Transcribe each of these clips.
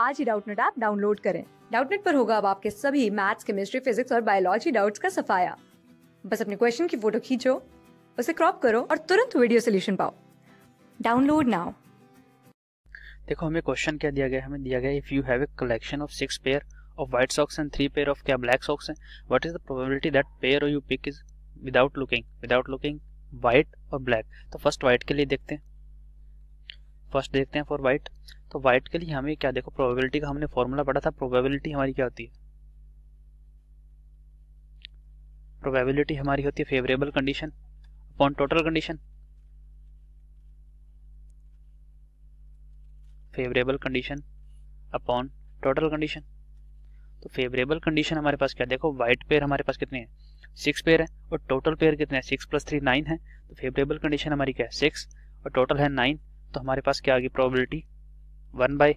आज ही Doubtnut app download करें डाउटनेट पर होगा अब आपके सभी मैथ्स केमिस्ट्री फिजिक्स और बायोलॉजी डाउट्स का सफाया बस अपने क्वेश्चन की फोटो खींचो उसे क्रॉप करो और तुरंत वीडियो सोल्यूशन पाओ डाउनलोड नाउ देखो हमें क्वेश्चन क्या दिया गया हमें दिया गया if you have a collection of six pair of white socks and three pair of क्या ब्लैक सॉक्स हैं what is the probability that pair you pick is without looking without looking white और black तो first white के लिए देखते हैं first देखते हैं फॉर वाइट तो वाइट के लिए हमें क्या देखो प्रोबेबिलिटी का हमने फॉर्मूला पढ़ा था प्रोबेबिलिटी हमारी क्या होती है प्रोबेबिलिटी हमारी होती है favourable condition upon total condition favourable condition upon total condition तो फेवरेबल कंडीशन हमारे पास क्या देखो वाइट पेयर हमारे पास कितने हैं सिक्स पेयर है और टोटल पेयर कितने हैं सिक्स प्लस थ्री नाइन है तो फेवरेबल कंडीशन हमारी क्या है सिक्स और टोटल है नाइन तो हमारे पास क्या आ गई probability one by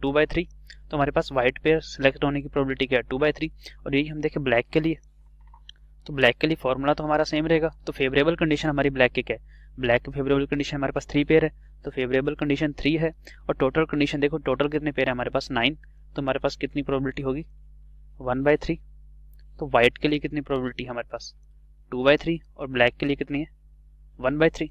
two by three तो हमारे पास वाइट पेयर सेलेक्ट होने की प्रॉबिलिटी क्या है टू बाई थ्री और यही हम देखें ब्लैक के लिए तो ब्लैक के लिए फॉर्मूला तो हमारा सेम रहेगा तो फेवरेबल कंडीशन हमारी ब्लैक के क्या है ब्लैक की फेवरेबल कंडीशन हमारे पास थ्री पेयर है तो फेवरेबल कंडीशन थ्री है और टोटल कंडीशन देखो टोटल कितने पेयर है हमारे पास नाइन तो हमारे पास कितनी प्रॉबिलिटी होगी वन बाय थ्री तो वाइट के लिए कितनी प्रॉबिलिटी है हमारे पास टू बाय थ्री और ब्लैक के लिए कितनी है वन बाय थ्री